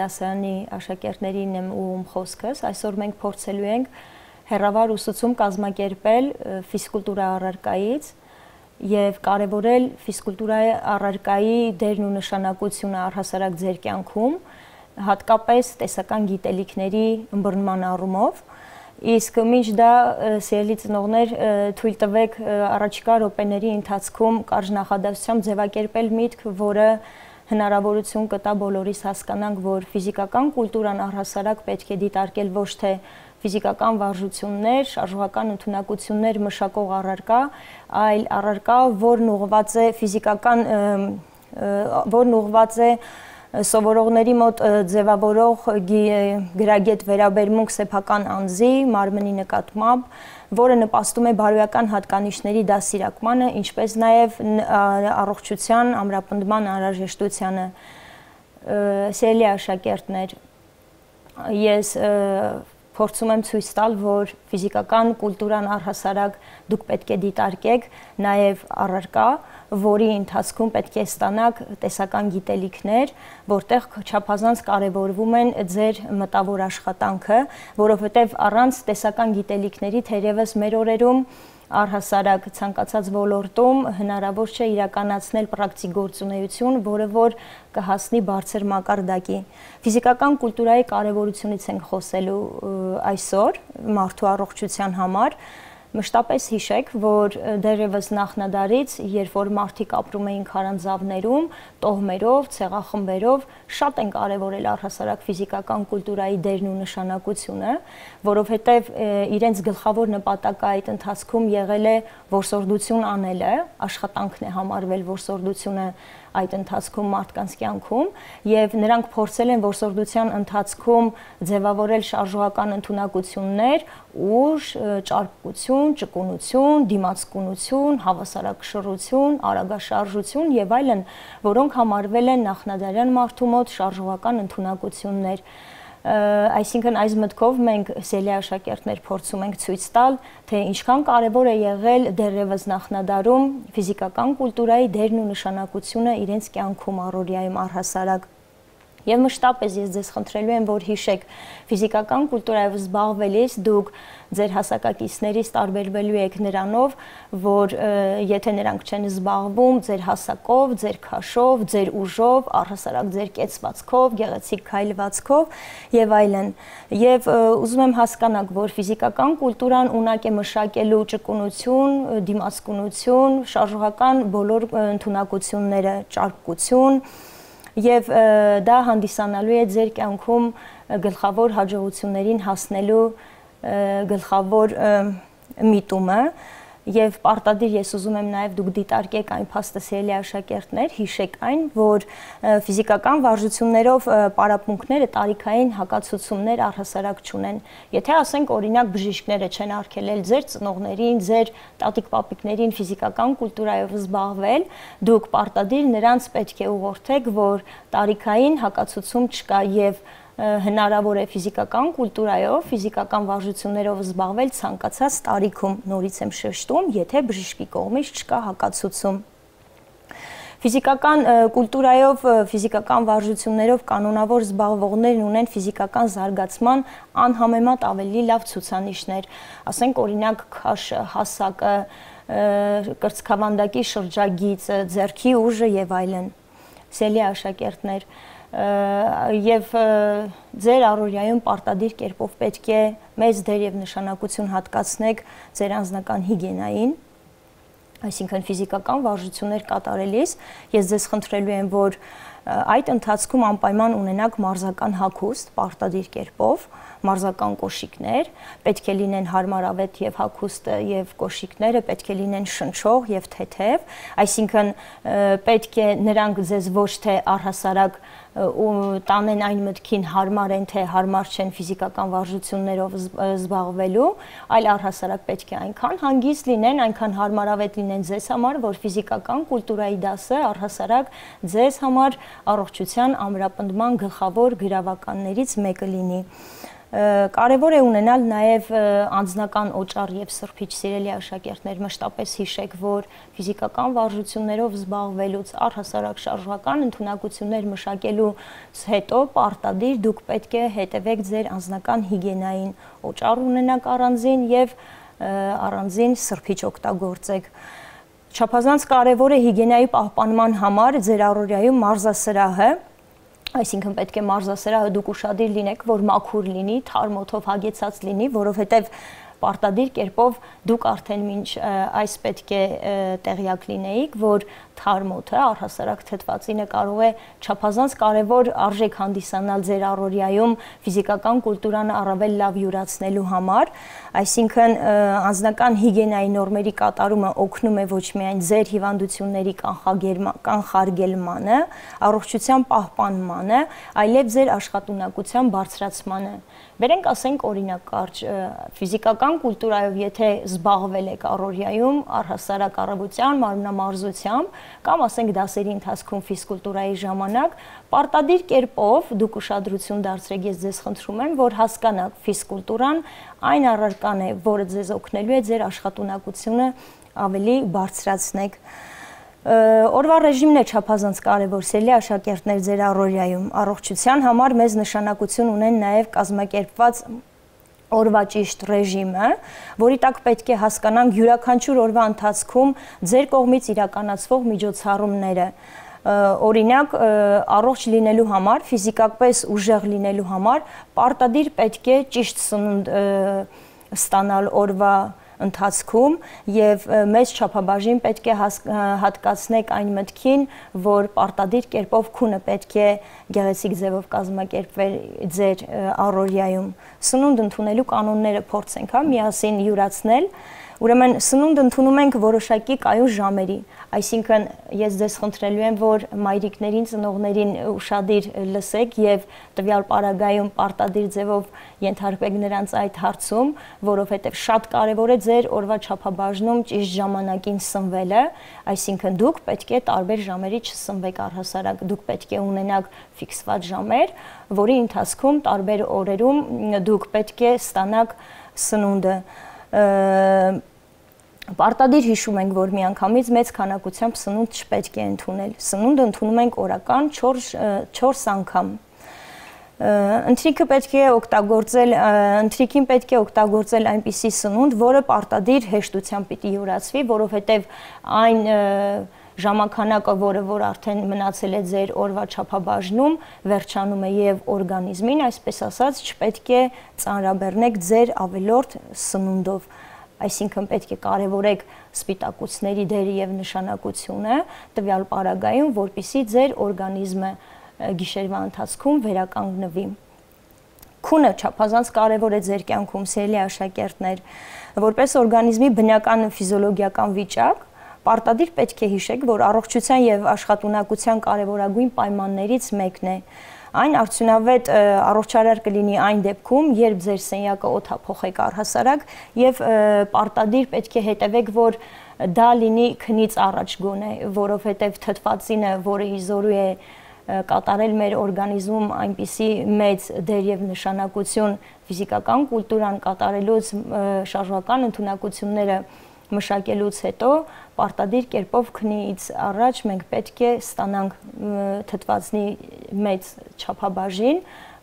դասարանի աշակերտներին եմ ուղում խոսքս, այսօր մենք փորձելու ենք հերավար ուսուցում կազմակերպել ֆիզկուլտուրա առարկայից, եւ կարեւորել ֆիզկուլտուրայի առարկայի դերն ու նշանակությունը առհասարակ ձեր կյանքում, հատկապես տեսական գիտելիքների ըմբռնման առումով։ Իսկ մինչ դա սիրելի ծնողներ թույլ տվեք առաջիկա րոպեների ընթացքում կարճ նախադասությամբ ձևակերպել միտք, որը հնարավորություն կտա բոլորիս հասկանանք, որ ֆիզիկական կուլտուրան առհասարակ պետք է դիտարկել ոչ թե դե ֆիզիկական վարժություններ, շարժողական ընդունակություններ մշակող առարկա, այլ առարկա, որն ուղղված է ֆիզիկական որն ուղղված է սովորողների մոտ ձևավորող գրագետ վերաբերմունք սեփական անձի, մարմնի նկատմամբ, որը նպաստում է բարոյական հատկանիշների դասիրակմանը, ինչպես նաև առողջության, ամրապնդման անհրաժեշտությանը։ Սիրելի աշակերտներ, ես և, փորձում եմ ցույց տալ, որ ֆիզիկական կուլտուրան առհասարակ դուք պետք է դիտարկեք, նաև առարկա, որի ընթացքում պետք է ստանաք տեսական գիտելիքներ, որտեղ չափազանց կարևորվում են ձեր մտավոր աշխատանքը, որովհետև առանց տեսական գիտելիքների թերևս մեր օրերում առհասարակ ցանկացած ոլորտում հնարավոր չէ իրականացնել պրակտիկ գործունեություն, որը որ կհասնի բարձր մակարդակի։ Ֆիզիկական կուլտուրայի կարևորությունից ենք խոսելու այսօր մարդու առողջության համար, համար Մշտապես հիշեք, որ դերևս նախնադարից, երբ որ մարդիկ ապրում էին քարանձավներում, տոհմերով, ցեղախմբերով, շատ են կարևորել առհասարակ ֆիզիկական կուլտուրայի դերն ու նշանակությունը, որովհետև իրենց գլխավոր նպատակը այդ ընթացքում եղել է որսորդություն անելը, աշխատանքն է համարվել որսորդությունը այդ ընթացքում մարդկանց կյանքում եւ նրանք փորձել են որսորդության ընթացքում ձևավորել շարժողական ընտունակություններ, ուժ, ճարպկություն, ճկունություն, դիմացկունություն, հավասարակշռություն, արագաշարժություն եւ այլն, որոնք համարվել են նախնադարյան մարդու մոտ շարժողական ընտունակություններ այսինքն այս մտքով մենք Սելիա աշակերտներ փորձում ենք ցույց տալ, թե ինչքան կարևոր է եղել դերևս նախնադարում ֆիզիկական կուլտուրայի դերն ու նշանակությունը իրենց կյանքում առօրյայում առհասարակ Եվ մշտապես ես ձեզ խնդրելու եմ, որ հիշեք, ֆիզիկական կուլտուրայով զբաղվելիս դուք ձեր հասակակիցներից տարբերվելու եք նրանով, որ եթե նրանք չեն զբաղվում ձեր հասակով, ձեր քաշով, ձեր ուժով, առհասարակ ձեր կեցվածքով, գեղեցիկ քայլվածքով եւ այլն։ Եվ ուզում եմ հասկանալ, որ ֆիզիկական կուլտուրան ունակ է մշակելու ճկունություն, դիմասկունություն, շարժողական բոլոր ընտունակությունները, ճարպկություն, եւ դա հանդիսանալու է ձեր կյանքում գլխավոր հաջողություններին հասնելու գլխավոր միտումը եւ պարտադիր ես ուզում եմ նաեւ դուք դիտարկեք այն փաստասիրելի աշակերտներ, հիշեք այն, որ ֆիզիկական վարժություններով պարապմունքները տարիքային հակացություններ առհասարակ չունեն։ Եթե ասենք օրինակ բժիշկները չեն արգելել ձեր ծնողներին, ձեր տատիկ-պապիկներին ֆիզիկական կուլտուրայով զբաղվել, դուք պարտադիր նրանց պետք է ուղղորդեք, որ տարիքային հակացում չկա եւ և հնարավոր է ֆիզիկական կուլտուրայով, ֆիզիկական վարժություններով զբաղվել ցանկացած տարիքում, նորից եմ շեշտում, եթե բժշկի կողմից չկա հակացուցում Ֆիզիկական կուլտուրայով, ֆիզիկական վարժություններով կանոնավոր զբաղվողներն ունեն ֆիզիկական զարգացման անհամեմատ ավելի լավ ցուցանիշներ։ Ասենք օրինակ քաշը, հասակը, կրծքավանդակի շրջագիծը, ձեռքի ուժը եւ այլն։ Սելի աշակերտներ, եւ ձեր առօրյայում պարտադիր կերպով պետք է մեծ դեր եւ նշանակություն հատկացնեք ձեր անձնական հիգիենային այսինքն ֆիզիկական վարժություններ կատարելիս ես ձեզ խնդրելու եմ որ այդ ընթացքում անպայման ունենակ մարզական հագուստ պարտադիր կերպով, մարզական կոշիկներ, պետք է լինեն հարմարավետ եւ հագուստը եւ կոշիկները պետք է լինեն շնչող եւ թեթև, այսինքն պետք է նրանք ձեզ ոչ թե առհասարակ թե ու տանեն այն մտքին հարմար են թե հարմար չեն ֆիզիկական վարժություններով զբաղվելու, այլ առհասարակ պետք է այնքան հանգիստ լինեն, այնքան հարմարավետ լինեն ձեզ համար, որ ֆիզիկական կուլտուրայի դասը առհասարակ ձեզ համար առողջության ամրապնդման գլխավոր գրավականներից մեկը լինի։ Ա, Կարևոր է ունենալ նաև անձնական օճառ եւ սրբիչ սիրելի աշակերտներ, մշտապես հիշեք, որ ֆիզիկական վարժություններով զբաղվելուց առհասարակ շարժական ընդունակություններ մշակելուց հետո պարտադիր դուք պետք է հետևեք ձեր անձնական հիգիենային օճառ ունենաք առանձին եւ առանձին սրբիչ օգտագործեք։ Չափազանց կարևոր է հիգիենայի պահպանման համար ձեր առօրյայում մարզասրահը Այսինքն պետք է մարզասրահը դուք ուրախadir լինեք, որ մաքուր լինի, թարմոթով հագեցած լինի, որովհետև պարտադիր կերպով դուք արդեն ոչ այս պետք է տեղյակ լինեիք, որ թարմոթը, առհասարակ թթվածինը կարող է չափազանց կարևոր արժեք հանդիսանալ ձեր առօրյայում ֆիզիկական կուլտուրան առավել լավ յուրացնելու համար, այսինքն անձնական հիգիենայի նորմերի կատարումը օգնում է ոչ միայն ձեր հիվանդությունների կանխարգելմանը, առողջության պահպանմանը, այլև ձեր աշխատունակության բարձրացմանը։ Բերենք ասենք օրինակ կարճ ֆիզիկական կուլտուրայով եթե զբաղվել եք առօրյայում, առհասարակ առավոտյան, մարմնամարզությամբ, կամ ասենք դասերի ընթացքում ֆիզկուլտուրայի ժամանակ պարտադիր կերպով դուք ուշադրություն դարձրեք, ես ձեզ խնդրում եմ, որ հասկանաք ֆիզկուլտուրան այն առարկան է, որը ձեզ օգնելու է ձեր աշխատունակությունը ավելի բարձրացնել օրվա ռեժիմն է չափազանց կարևոր, սելի աշակերտներ ձեր առօրյայում։ Առողջության համար մեզ նշանակություն ունեն նաև կազմակերպված օրվա ճիշտ ռեժիմը, որի տակ պետք է հասկանանք յուրաքանչյուր օրվա ընթացքում ձեր կողմից իրականացվող միջոցառումները օրինակ առողջ լինելու համար, ֆիզիկապես ուժեղ լինելու համար պարտադիր պետք է ճիշտ սնունդ ստանալ օրվա ընթացքում եւ մեծ չափաբաժին պետք է հատկացնենք այն մտքին, որ պարտադիր կերպով քունը պետք է գեղեցիկ ձևով կազմակերպվել ձեր առօրյայում։ Սնունդ ընդունելու կանոնները փորձենք հա միասին յուրացնել, Ուրեմն սնունդ ընդունում ենք որոշակի կայուն ժամերի, այսինքն ես ձեզ խնդրելու եմ, որ մայրիկներին, ծնողներին ուշադիր լսեք եւ տվյալ պարագայում պարտադիր ձևով ենթարկվեք նրանց այդ հարցում, որովհետեւ շատ կարեւոր է ձեր օրվա չափաբաժնում ճիշտ ժամանակին սնվելը, այսինքն դուք պետք է տարբեր ժամերի չսնվեք առհասարակ, դուք պետք է ունենաք ֆիքսված ժամեր, որի ընթացքում տարբեր օրերում դուք պետք է ստանաք սնունդը։ Պարտադիր հիշում ենք, որ միանգամից մեծ քանակությամբ սնունդ չպետք է ընդունել։ Սնունդը ընդունում ենք օրական 4 4 անգամ։ Ընթրիքը պետք է օգտագործել, ընթրիքին պետք է օգտագործել այնպիսի սնունդ, որը պարտադիր հեշտությամբ պիտի յուրացվի, որովհետև այն և, ժամանականակը, որը որ արդեն մնացել է ձեր օրվա չափաբաժնում, վերջանում է եւ օրգանիզմին, այսպես ասած, չպետք է ծանրաբեռնեք ձեր ավելորդ սնունդով այսինքն պետք է կարևորեք սպիտակուցների դերը եւ նշանակությունը տվյալ պարագայում, որpիսի ձեր օրգանիզմը գիշերվա ընթացքում վերականգնվի։ Քունը չափազանց կարևոր է ձեր կյանքում, սիրելի աշակերտներ, որպես օրգանիզմի բնական ֆիզիոլոգիական վիճակ, Պարտադիր պետք է հիշեք, որ առողջության եւ աշխատունակության կարևորագույն պայմաններից մեկն է այն արդյունավետ առողջարար կլինի այն դեպքում, երբ ձեր սենյակը օթափոխեք առհասարակ եւ պարտադիր պետք է հետևեք, որ դա լինի քնից առաջ գոնե, որովհետեւ թթվածինը, որը իզորու է կատարել մեր օրգանիզմում այնպիսի մեծ դեր եւ նշանակություն ֆիզիկական կուլտուրան կատարելուց շարժական ընդունակությունները մշակելուց հետո պարտադիր կերպով քնից առաջ մենք պետք է ստանանք թթվածնի մեծ չափաբաժին,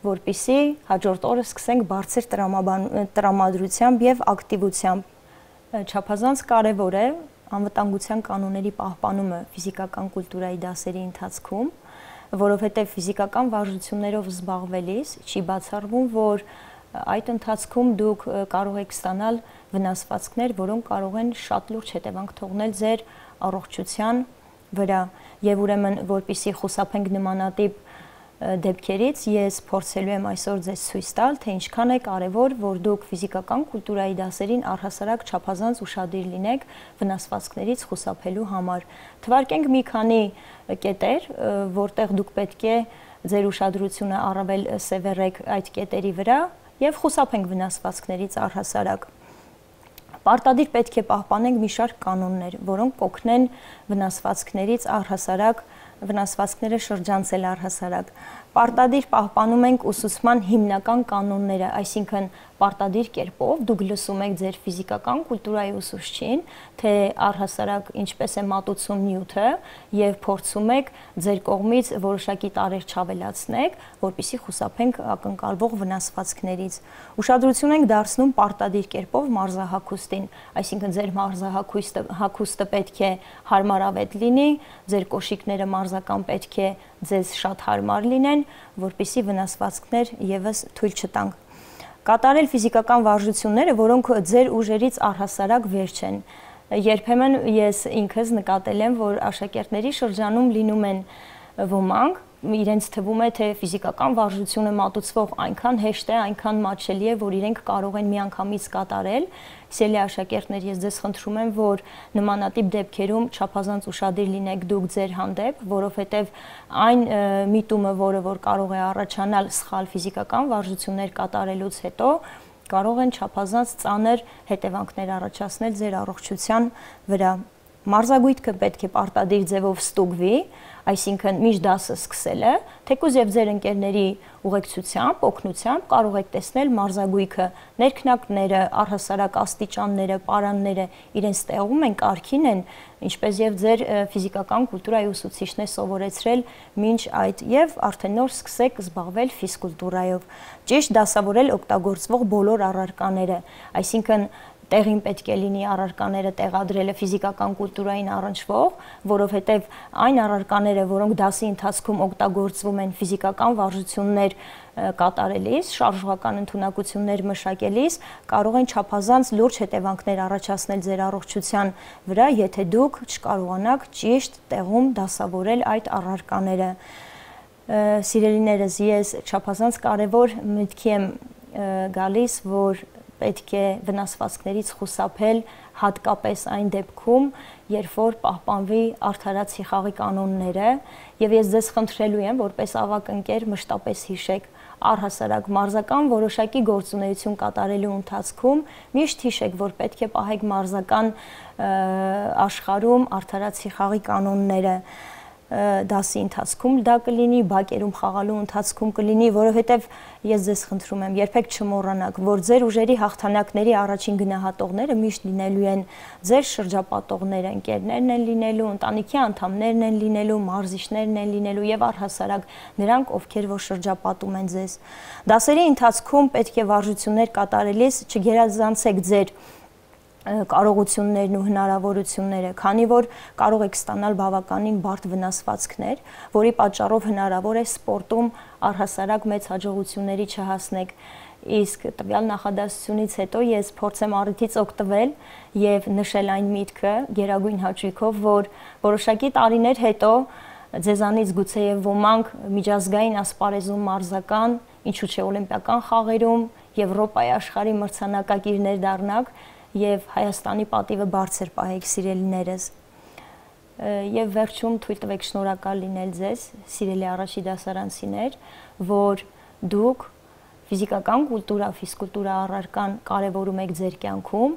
որpիսի հաջորդ օրը սկսենք բարձր տրամադրությամբ եւ ակտիվությամբ։ Չափազանց կարեւոր է անվտանգության կանոնների պահպանումը ֆիզիկական կուլտուրայի դասերի ընթացքում, որովհետև ֆիզիկական վարժություններով զբաղվելիս չի բացառվում, որ այդ ընթացքում դուք կարող եք ստանալ վնասվածքներ, որոնք կարող են շատ լուրջ հետևանք թողնել ձեր առողջության վրա եւ ուրեմն որpիսի խուսափենք նմանատիպ դեպքերից ես փորձելու եմ այսօր ձեզ ցույց տալ, թե ինչքան է կարևոր, որ դուք ֆիզիկական կուլտուրայի դասերին առհասարակ չափազանց ուշադիր լինեք վնասվածքներից խուսափելու համար։ Թվարկենք մի քանի կետեր, որտեղ դուք պետք է ձեր ուշադրությունը առավել սևեռեք այդ կետերի վրա եւ խուսափենք վնասվածքներից առհասարակ։ Պարտադիր պետք է պահպանենք մի շարք կանոններ, որոնք կօգնեն վնասվածքներից առհասարակ վնասվածքները շրջանցել առհասարակ։ Պարտադիր պահպանում ենք ուսուցման հիմնական կանոնները, այսինքն պարտադիր կերպով դուք լսում եք ձեր ֆիզիկական կուլտուրայի ուսուցչին, թե առհասարակ ինչպես է մատուցում նյութը եւ փորձում եք ձեր կողմից որոշակի տարեր չավելացնեք, որpիսի խուսափենք ակնկալվող վնասվածքներից։ Ուշադրություն ենք դարձնում պարտադիր կերպով մարզահակոստին, այսինքն ձեր մարզահակոստը հակոստը պետք է հարմարավետ լինի, ձեր կոշիկները մարզական պետք է ձեզ շատ հարմար լինեն, որպիսի վնասվածքներ եւս թույլ չտանք կատարել ֆիզիկական վարժությունները, որոնք ձեր ուժերից առհասարակ վերջ են։ Երբեմն ես ինքս նկատել եմ, որ աշակերտների շրջանում լինում են ոմանք, իրենց թվում է թե ֆիզիկական վարժությունը մատուցվող այնքան հեշտ է, այնքան մատչելի է, որ իրենք կարող են միանգամից կատարել։ Սիրելի աշակերտներ, ես ձեզ խնդրում եմ, որ նմանատիպ դեպքերում չափազանց ուշադիր լինեք դուք ձեր հանդեպ, որովհետև այն միտումը, որը որ կարող է առաջանալ սխալ ֆիզիկական վարժություններ կատարելուց հետո, կարող են չափազանց ծանր հետևանքներ առաջացնել ձեր առողջության վրա։ Մարզագույթը պետք է պարտադիր ձևով ստուգվի, այսինքն միշտ դասը սկսելը, թեկուզ եւ ձեր ընկերների ուղեկցությամբ, օգնությամբ կարող եք տեսնել մարզագույքը, ներքնակները, առհասարակ աստիճանները, պարանները իրենց տեղում են, կարքին են, ինչպես եւ ձեր ֆիզիկական կուլտուրայի ուսուցիչն է սովորեցրել մինչ այդ եւ արդեն նոր սկսեք զբաղվել ֆիզկուլտուրայով։ Ճիշտ դասավորել օգտագործվող բոլոր առարկաները, այսինքն տեղին պետք է լինի առարկաները տեղադրելը ֆիզիկական կուլտուրային առնչվող, որովհետև այն առարկաները, որոնք դասի ընթացքում օգտագործվում են ֆիզիկական վարժություններ կատարելիս, շարժողական ընտունակություններ մշակելիս կարող են չափազանց լուրջ հետևանքներ առաջացնել ձեր առողջության վրա, եթե դուք չկարողանաք ճիշտ տեղում դասավորել այդ առարկաները։ Սիրելիներս, ես չափազանց կարևոր մտքի եմ գալիս, որ պետք է վնասվածքներից խուսափել հատկապես այն դեպքում, երբ որ պահպանվի արդարացի խաղի կանոնները, եւ ես ձեզ խնդրելու եմ, որպես ավակ ընկեր, մշտապես հիշեք առհասարակ մարզական որոշակի գործունեություն կատարելու ընթացքում միշտ հիշեք, որ պետք է պահեք մարզական աշխարհում արդարացի խաղի կանոնները։ Ա, դասի ընթացքում դա կլինի, բակերում խաղալու ընթացքում կլինի, որովհետև ես ձեզ խնդրում եմ, երբեք չմոռանաք, որ ձեր ուժերի հաղթանակների առաջին գնահատողները միշտ լինելու են ձեր շրջապատողները, ընկերներն են լինելու, ընտանիքի անդամներն են լինելու, մարզիչներն են լինելու եւ առհասարակ նրանք, ովքեր որ շրջապատում են ձեզ։ Դասերի ընթացքում պետք է վարժություններ կատարելիս չգերազանցեք ձեր կարողություններն ու հնարավորությունները, քանի որ կարող եք ստանալ բավականին բարդ վնասվածքներ, որի պատճառով հնարավոր է սպորտում առհասարակ մեծ հաջողությունների չհասնեք։ Իսկ տվյալ նախադասությունից հետո ես փորձեմ առիթից օգտվել եւ նշել այն միտքը գերագույն հաճույքով, որ որոշակի տարիներ հետո ձեզանից գուցեև ոմանք միջազգային ասպարեզում մարզական, ինչու՞ չէ օլիմպիական խաղերում, Եվրոպայի աշխարհի մրցանակակիրներ դառնաք, եւ Հայաստանի պատիվը բարձր պահեք սիրելիներս։ Եվ վերջում թույլ տվեք շնորհակալ լինել ձեզ, սիրելի առաջի դասարանցիներ, որ դուք ֆիզիկական կուլտուրա, ֆիզկուլտուրա առարկան կարևորում եք ձեր կյանքում,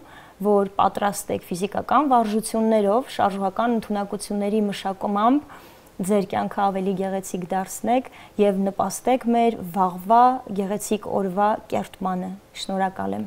որ պատրաստ եք ֆիզիկական վարժություններով, շարժողական ընդունակությունների մշակումամբ ձեր կյանքը ավելի գեղեցիկ դարձնեք եւ նպաստեք մեր վաղվա գեղեցիկ օրվա կերտմանը։ Շնորհակալ եմ։